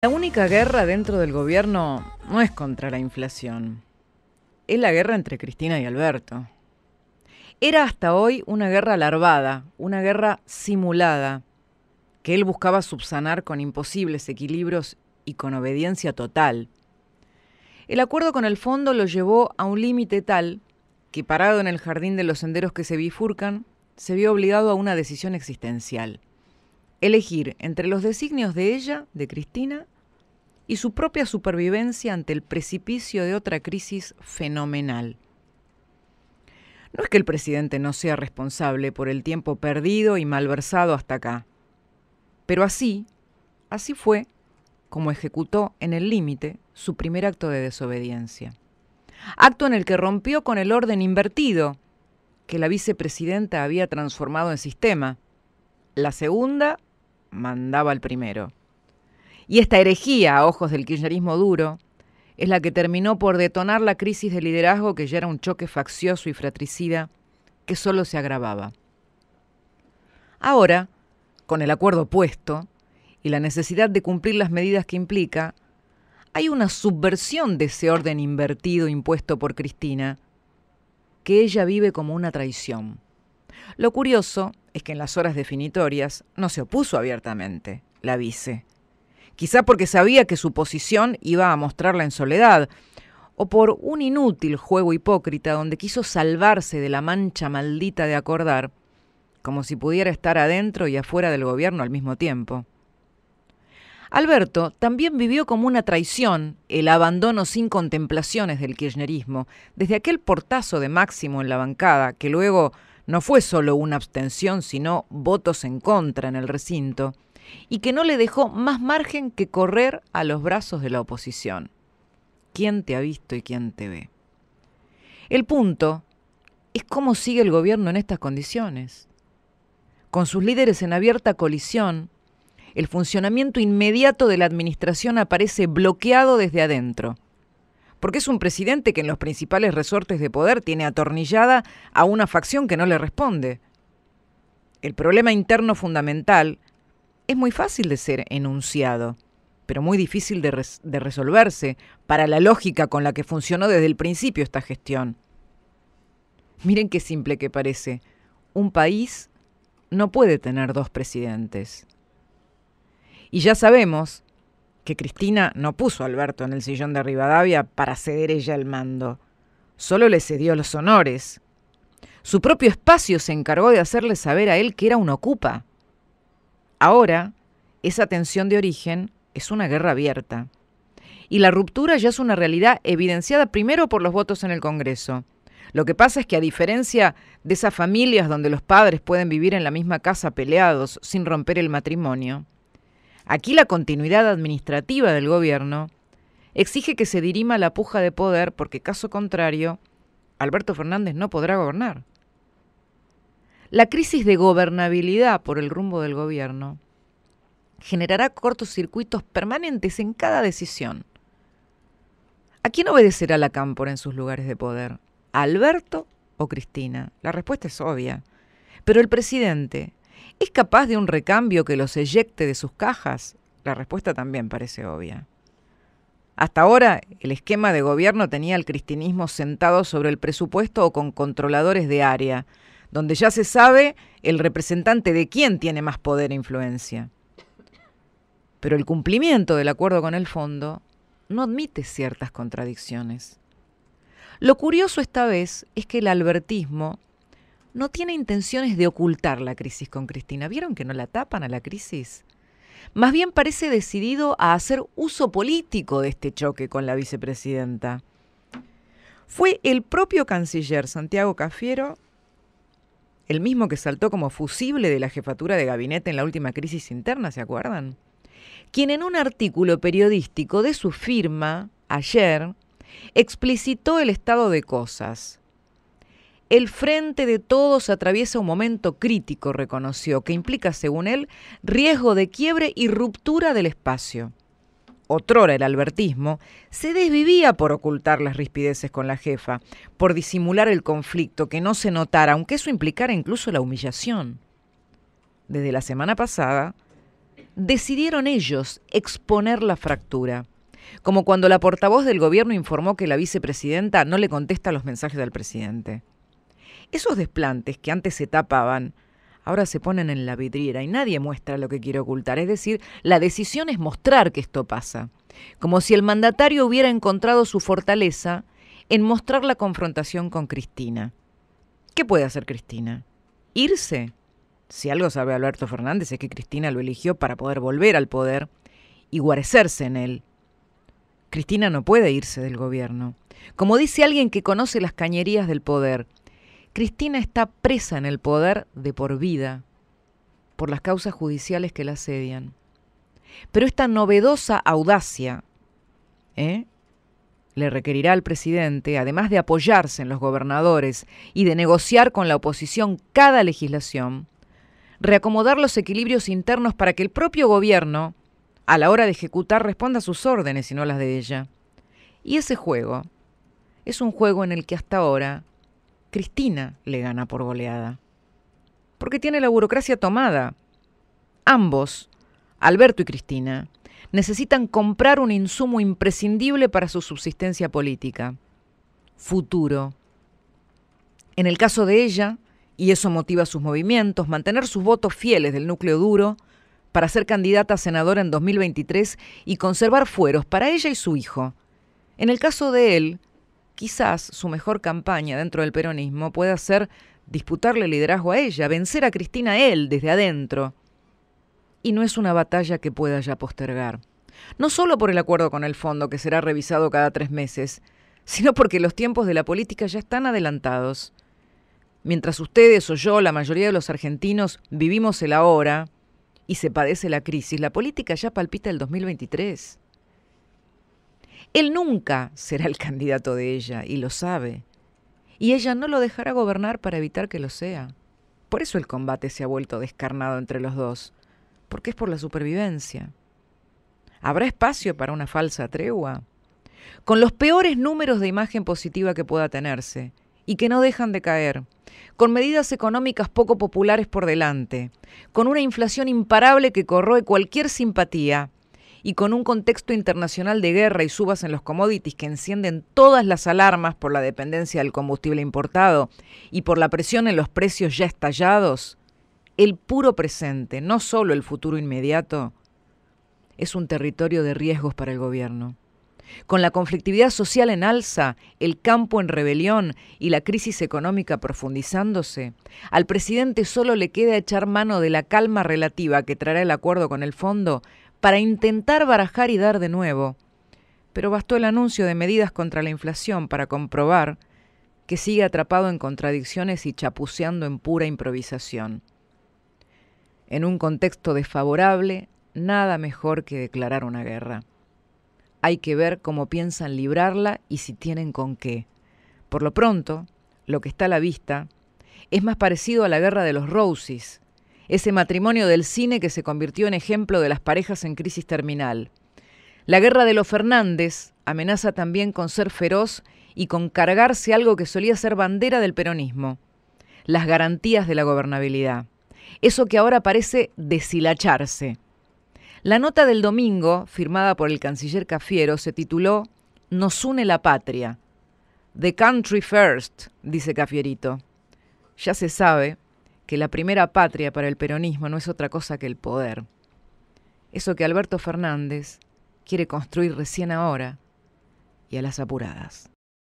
La única guerra dentro del gobierno no es contra la inflación, es la guerra entre Cristina y Alberto. Era hasta hoy una guerra larvada, una guerra simulada, que él buscaba subsanar con imposibles equilibrios y con obediencia total. El acuerdo con el fondo lo llevó a un límite tal que parado en el jardín de los senderos que se bifurcan, se vio obligado a una decisión existencial elegir entre los designios de ella, de Cristina, y su propia supervivencia ante el precipicio de otra crisis fenomenal. No es que el presidente no sea responsable por el tiempo perdido y malversado hasta acá, pero así, así fue como ejecutó en el límite su primer acto de desobediencia. Acto en el que rompió con el orden invertido que la vicepresidenta había transformado en sistema. La segunda mandaba el primero. Y esta herejía a ojos del kirchnerismo duro es la que terminó por detonar la crisis de liderazgo que ya era un choque faccioso y fratricida que solo se agravaba. Ahora, con el acuerdo puesto y la necesidad de cumplir las medidas que implica, hay una subversión de ese orden invertido impuesto por Cristina, que ella vive como una traición. Lo curioso es que en las horas definitorias no se opuso abiertamente la vice. Quizá porque sabía que su posición iba a mostrarla en soledad, o por un inútil juego hipócrita donde quiso salvarse de la mancha maldita de acordar, como si pudiera estar adentro y afuera del gobierno al mismo tiempo. Alberto también vivió como una traición el abandono sin contemplaciones del kirchnerismo, desde aquel portazo de Máximo en la bancada, que luego no fue solo una abstención, sino votos en contra en el recinto, y que no le dejó más margen que correr a los brazos de la oposición. ¿Quién te ha visto y quién te ve? El punto es cómo sigue el gobierno en estas condiciones. Con sus líderes en abierta colisión, el funcionamiento inmediato de la administración aparece bloqueado desde adentro porque es un presidente que en los principales resortes de poder tiene atornillada a una facción que no le responde. El problema interno fundamental es muy fácil de ser enunciado, pero muy difícil de, resolverse para la lógica con la que funcionó desde el principio esta gestión. Miren qué simple que parece. Un país no puede tener dos presidentes. Y ya sabemos que Cristina no puso a Alberto en el sillón de Rivadavia para ceder ella el mando. Solo le cedió los honores. Su propio espacio se encargó de hacerle saber a él que era un ocupa. Ahora, esa tensión de origen es una guerra abierta. Y la ruptura ya es una realidad evidenciada primero por los votos en el Congreso. Lo que pasa es que a diferencia de esas familias donde los padres pueden vivir en la misma casa peleados sin romper el matrimonio, Aquí la continuidad administrativa del gobierno exige que se dirima la puja de poder porque caso contrario, Alberto Fernández no podrá gobernar. La crisis de gobernabilidad por el rumbo del gobierno generará cortos circuitos permanentes en cada decisión. ¿A quién obedecerá la cámpora en sus lugares de poder? Alberto o Cristina? La respuesta es obvia. Pero el presidente, ¿Es capaz de un recambio que los eyecte de sus cajas? La respuesta también parece obvia. Hasta ahora, el esquema de gobierno tenía al cristianismo sentado sobre el presupuesto o con controladores de área, donde ya se sabe el representante de quién tiene más poder e influencia. Pero el cumplimiento del acuerdo con el fondo no admite ciertas contradicciones. Lo curioso esta vez es que el albertismo no tiene intenciones de ocultar la crisis con Cristina. ¿Vieron que no la tapan a la crisis? Más bien parece decidido a hacer uso político de este choque con la vicepresidenta. Fue el propio canciller Santiago Cafiero, el mismo que saltó como fusible de la jefatura de gabinete en la última crisis interna, ¿se acuerdan? Quien en un artículo periodístico de su firma, ayer, explicitó el estado de cosas el frente de todos atraviesa un momento crítico, reconoció, que implica, según él, riesgo de quiebre y ruptura del espacio. Otrora el albertismo se desvivía por ocultar las rispideces con la jefa, por disimular el conflicto, que no se notara, aunque eso implicara incluso la humillación. Desde la semana pasada, decidieron ellos exponer la fractura como cuando la portavoz del gobierno informó que la vicepresidenta no le contesta los mensajes del presidente. Esos desplantes que antes se tapaban, ahora se ponen en la vidriera y nadie muestra lo que quiere ocultar. Es decir, la decisión es mostrar que esto pasa. Como si el mandatario hubiera encontrado su fortaleza en mostrar la confrontación con Cristina. ¿Qué puede hacer Cristina? ¿Irse? Si algo sabe Alberto Fernández es que Cristina lo eligió para poder volver al poder y guarecerse en él. Cristina no puede irse del gobierno. Como dice alguien que conoce las cañerías del poder, Cristina está presa en el poder de por vida por las causas judiciales que la asedian. Pero esta novedosa audacia ¿eh? le requerirá al presidente, además de apoyarse en los gobernadores y de negociar con la oposición cada legislación, reacomodar los equilibrios internos para que el propio gobierno, a la hora de ejecutar, responda a sus órdenes y no las de ella. Y ese juego es un juego en el que hasta ahora Cristina le gana por goleada. Porque tiene la burocracia tomada. Ambos, Alberto y Cristina, necesitan comprar un insumo imprescindible para su subsistencia política. Futuro. En el caso de ella, y eso motiva sus movimientos, mantener sus votos fieles del núcleo duro para ser candidata a senadora en 2023 y conservar fueros para ella y su hijo. En el caso de él, quizás su mejor campaña dentro del peronismo pueda ser disputarle liderazgo a ella, vencer a Cristina él desde adentro. Y no es una batalla que pueda ya postergar. No solo por el acuerdo con el fondo, que será revisado cada tres meses, sino porque los tiempos de la política ya están adelantados. Mientras ustedes o yo, la mayoría de los argentinos, vivimos el ahora y se padece la crisis, la política ya palpita el 2023. Él nunca será el candidato de ella y lo sabe. Y ella no lo dejará gobernar para evitar que lo sea. Por eso el combate se ha vuelto descarnado entre los dos, porque es por la supervivencia. ¿Habrá espacio para una falsa tregua? Con los peores números de imagen positiva que pueda tenerse, y que no dejan de caer, con medidas económicas poco populares por delante, con una inflación imparable que corroe cualquier simpatía, y con un contexto internacional de guerra y subas en los commodities que encienden todas las alarmas por la dependencia del combustible importado y por la presión en los precios ya estallados, el puro presente, no solo el futuro inmediato, es un territorio de riesgos para el gobierno. Con la conflictividad social en alza, el campo en rebelión y la crisis económica profundizándose, al presidente solo le queda echar mano de la calma relativa que traerá el acuerdo con el fondo para intentar barajar y dar de nuevo, pero bastó el anuncio de medidas contra la inflación para comprobar que sigue atrapado en contradicciones y chapuceando en pura improvisación. En un contexto desfavorable, nada mejor que declarar una guerra. Hay que ver cómo piensan librarla y si tienen con qué. Por lo pronto, lo que está a la vista es más parecido a la guerra de los Roses, ese matrimonio del cine que se convirtió en ejemplo de las parejas en crisis terminal. La guerra de los Fernández amenaza también con ser feroz y con cargarse algo que solía ser bandera del peronismo, las garantías de la gobernabilidad, eso que ahora parece deshilacharse. La nota del domingo, firmada por el canciller Cafiero, se tituló Nos une la patria. The country first, dice Cafierito. Ya se sabe, que la primera patria para el peronismo no es otra cosa que el poder. Eso que Alberto Fernández quiere construir recién ahora y a las apuradas.